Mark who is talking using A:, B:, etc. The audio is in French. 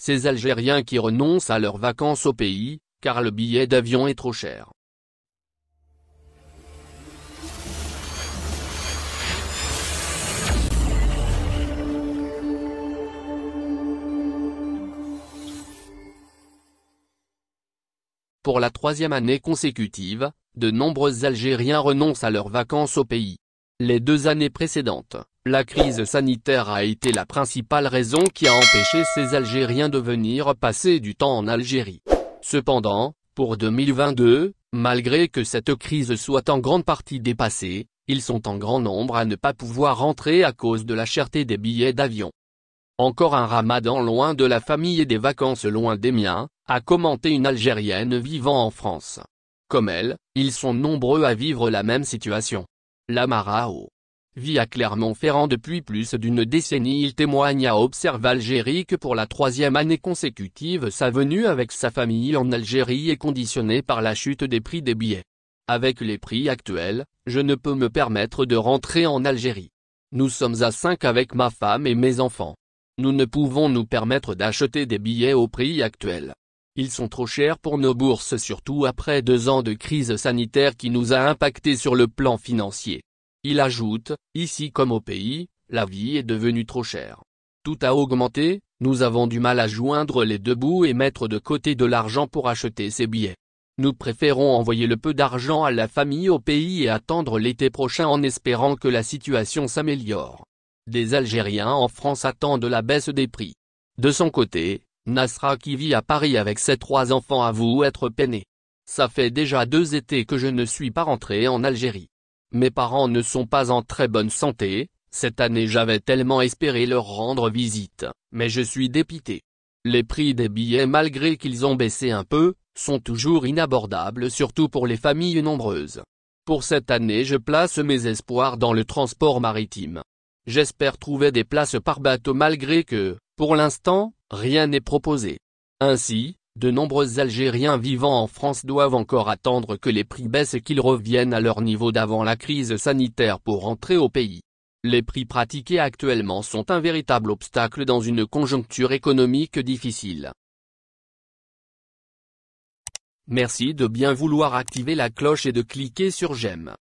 A: ces Algériens qui renoncent à leurs vacances au pays, car le billet d'avion est trop cher. Pour la troisième année consécutive, de nombreux Algériens renoncent à leurs vacances au pays. Les deux années précédentes, la crise sanitaire a été la principale raison qui a empêché ces Algériens de venir passer du temps en Algérie. Cependant, pour 2022, malgré que cette crise soit en grande partie dépassée, ils sont en grand nombre à ne pas pouvoir rentrer à cause de la cherté des billets d'avion. Encore un ramadan loin de la famille et des vacances loin des miens, a commenté une Algérienne vivant en France. Comme elle, ils sont nombreux à vivre la même situation. Lamarao. Vit à Clermont-Ferrand depuis plus d'une décennie il témoigne à Observe Algérie que pour la troisième année consécutive sa venue avec sa famille en Algérie est conditionnée par la chute des prix des billets. Avec les prix actuels, je ne peux me permettre de rentrer en Algérie. Nous sommes à cinq avec ma femme et mes enfants. Nous ne pouvons nous permettre d'acheter des billets au prix actuel. Ils sont trop chers pour nos bourses surtout après deux ans de crise sanitaire qui nous a impactés sur le plan financier. Il ajoute, ici comme au pays, la vie est devenue trop chère. Tout a augmenté, nous avons du mal à joindre les deux bouts et mettre de côté de l'argent pour acheter ces billets. Nous préférons envoyer le peu d'argent à la famille au pays et attendre l'été prochain en espérant que la situation s'améliore. Des Algériens en France attendent la baisse des prix. De son côté, Nasra qui vit à Paris avec ses trois enfants avoue être peinée. Ça fait déjà deux étés que je ne suis pas rentré en Algérie. Mes parents ne sont pas en très bonne santé, cette année j'avais tellement espéré leur rendre visite, mais je suis dépité. Les prix des billets malgré qu'ils ont baissé un peu, sont toujours inabordables surtout pour les familles nombreuses. Pour cette année je place mes espoirs dans le transport maritime. J'espère trouver des places par bateau malgré que, pour l'instant, rien n'est proposé. Ainsi, de nombreux Algériens vivant en France doivent encore attendre que les prix baissent et qu'ils reviennent à leur niveau d'avant la crise sanitaire pour rentrer au pays. Les prix pratiqués actuellement sont un véritable obstacle dans une conjoncture économique difficile. Merci de bien vouloir activer la cloche et de cliquer sur j'aime.